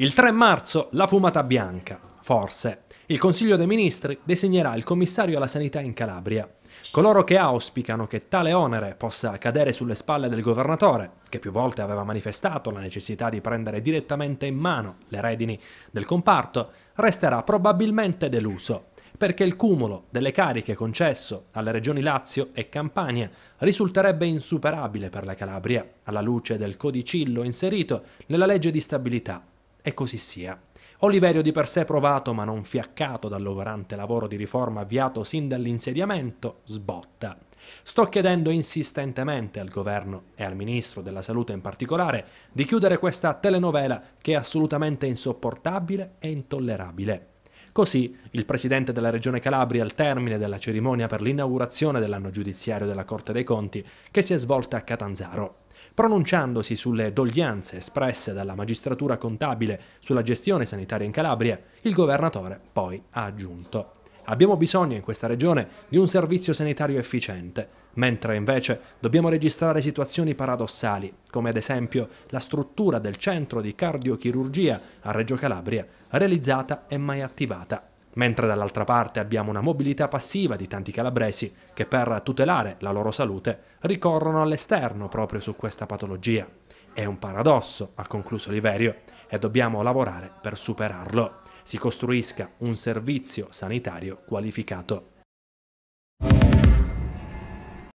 Il 3 marzo la fumata bianca, forse. Il Consiglio dei Ministri designerà il commissario alla sanità in Calabria. Coloro che auspicano che tale onere possa cadere sulle spalle del governatore, che più volte aveva manifestato la necessità di prendere direttamente in mano le redini del comparto, resterà probabilmente deluso, perché il cumulo delle cariche concesso alle regioni Lazio e Campania risulterebbe insuperabile per la Calabria, alla luce del codicillo inserito nella legge di stabilità e così sia. Oliverio di per sé provato ma non fiaccato dall'overante lavoro di riforma avviato sin dall'insediamento, sbotta. Sto chiedendo insistentemente al governo e al ministro della salute in particolare di chiudere questa telenovela che è assolutamente insopportabile e intollerabile. Così il presidente della Regione Calabria al termine della cerimonia per l'inaugurazione dell'anno giudiziario della Corte dei Conti che si è svolta a Catanzaro pronunciandosi sulle doglianze espresse dalla magistratura contabile sulla gestione sanitaria in Calabria, il governatore poi ha aggiunto Abbiamo bisogno in questa regione di un servizio sanitario efficiente, mentre invece dobbiamo registrare situazioni paradossali, come ad esempio la struttura del centro di cardiochirurgia a Reggio Calabria, realizzata e mai attivata mentre dall'altra parte abbiamo una mobilità passiva di tanti calabresi che per tutelare la loro salute ricorrono all'esterno proprio su questa patologia. È un paradosso, ha concluso Liverio, e dobbiamo lavorare per superarlo. Si costruisca un servizio sanitario qualificato.